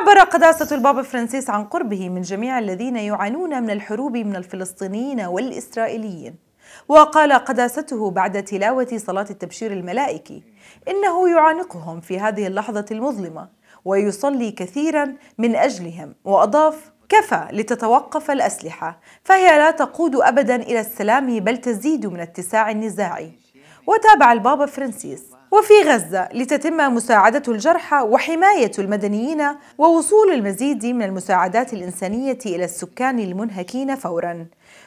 عبر قداسة البابا فرانسيس عن قربه من جميع الذين يعانون من الحروب من الفلسطينيين والإسرائيليين وقال قداسته بعد تلاوة صلاة التبشير الملائكي إنه يعانقهم في هذه اللحظة المظلمة ويصلي كثيرا من أجلهم وأضاف كفى لتتوقف الأسلحة فهي لا تقود أبدا إلى السلام بل تزيد من اتساع النزاع وتابع البابا فرانسيس وفي غزة لتتم مساعدة الجرحى وحماية المدنيين ووصول المزيد من المساعدات الإنسانية إلى السكان المنهكين فورا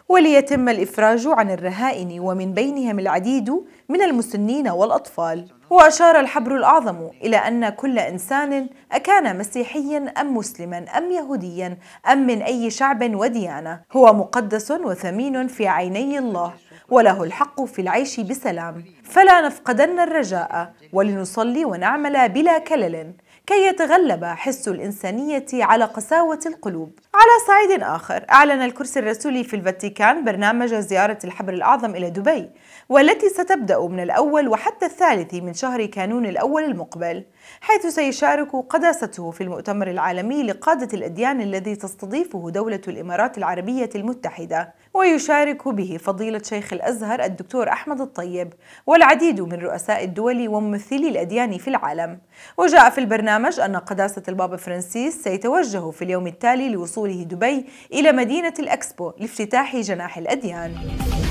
وليتم الإفراج عن الرهائن ومن بينهم العديد من المسنين والأطفال وأشار الحبر الأعظم إلى أن كل إنسان أكان مسيحيا أم مسلما أم يهوديا أم من أي شعب وديانة هو مقدس وثمين في عيني الله وله الحق في العيش بسلام فلا نفقدن الرجاء ولنصلي ونعمل بلا كلل كي يتغلب حس الإنسانية على قساوة القلوب على صعيد آخر أعلن الكرسي الرسولي في الفاتيكان برنامج زيارة الحبر الأعظم إلى دبي والتي ستبدأ من الأول وحتى الثالث من شهر كانون الأول المقبل حيث سيشارك قداسته في المؤتمر العالمي لقادة الأديان الذي تستضيفه دولة الإمارات العربية المتحدة ويشارك به فضيلة شيخ الأزهر الدكتور أحمد الطيب والعديد من رؤساء الدول وممثلي الأديان في العالم وجاء في البرنامج البرنامج أن قداسة البابا فرانسيس سيتوجه في اليوم التالي لوصوله دبي إلى مدينة الأكسبو لافتتاح جناح الأديان